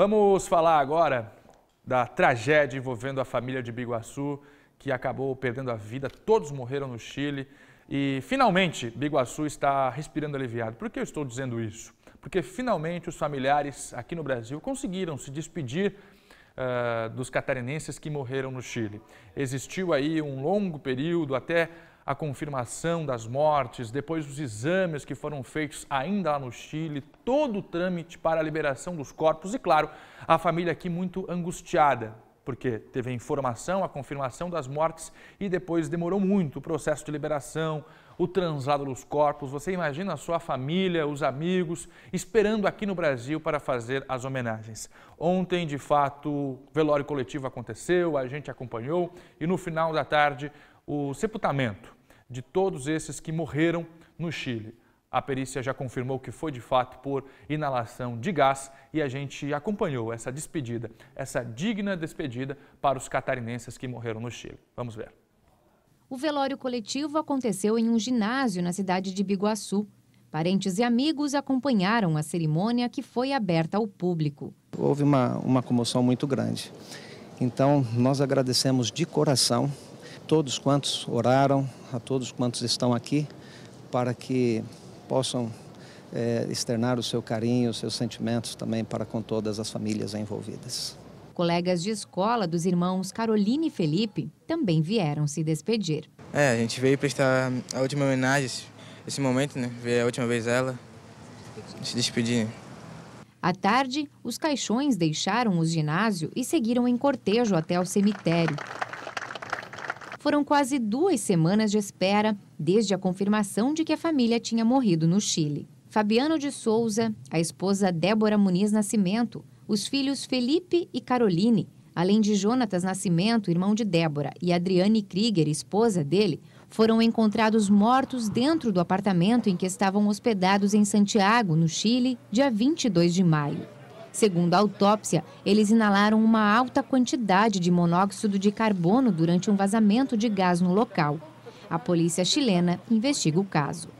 Vamos falar agora da tragédia envolvendo a família de Biguaçu, que acabou perdendo a vida, todos morreram no Chile. E finalmente, Biguaçu está respirando aliviado. Por que eu estou dizendo isso? Porque finalmente os familiares aqui no Brasil conseguiram se despedir uh, dos catarinenses que morreram no Chile. Existiu aí um longo período até a confirmação das mortes, depois os exames que foram feitos ainda lá no Chile, todo o trâmite para a liberação dos corpos e, claro, a família aqui muito angustiada porque teve a informação, a confirmação das mortes e depois demorou muito o processo de liberação, o translado dos corpos. Você imagina a sua família, os amigos, esperando aqui no Brasil para fazer as homenagens. Ontem, de fato, o velório coletivo aconteceu, a gente acompanhou e no final da tarde o sepultamento de todos esses que morreram no Chile. A perícia já confirmou que foi de fato por inalação de gás e a gente acompanhou essa despedida, essa digna despedida para os catarinenses que morreram no Chile. Vamos ver. O velório coletivo aconteceu em um ginásio na cidade de Biguaçu. Parentes e amigos acompanharam a cerimônia que foi aberta ao público. Houve uma, uma comoção muito grande. Então, nós agradecemos de coração todos quantos oraram, a todos quantos estão aqui, para que possam é, externar o seu carinho, os seus sentimentos também para com todas as famílias envolvidas. Colegas de escola dos irmãos Caroline e Felipe também vieram se despedir. É, a gente veio prestar a última homenagem, esse momento, né? Ver a última vez ela, se despedir. À tarde, os caixões deixaram o ginásio e seguiram em cortejo até o cemitério. Foram quase duas semanas de espera desde a confirmação de que a família tinha morrido no Chile. Fabiano de Souza, a esposa Débora Muniz Nascimento, os filhos Felipe e Caroline, além de Jonatas Nascimento, irmão de Débora, e Adriane Krieger, esposa dele, foram encontrados mortos dentro do apartamento em que estavam hospedados em Santiago, no Chile, dia 22 de maio. Segundo a autópsia, eles inalaram uma alta quantidade de monóxido de carbono durante um vazamento de gás no local. A polícia chilena investiga o caso.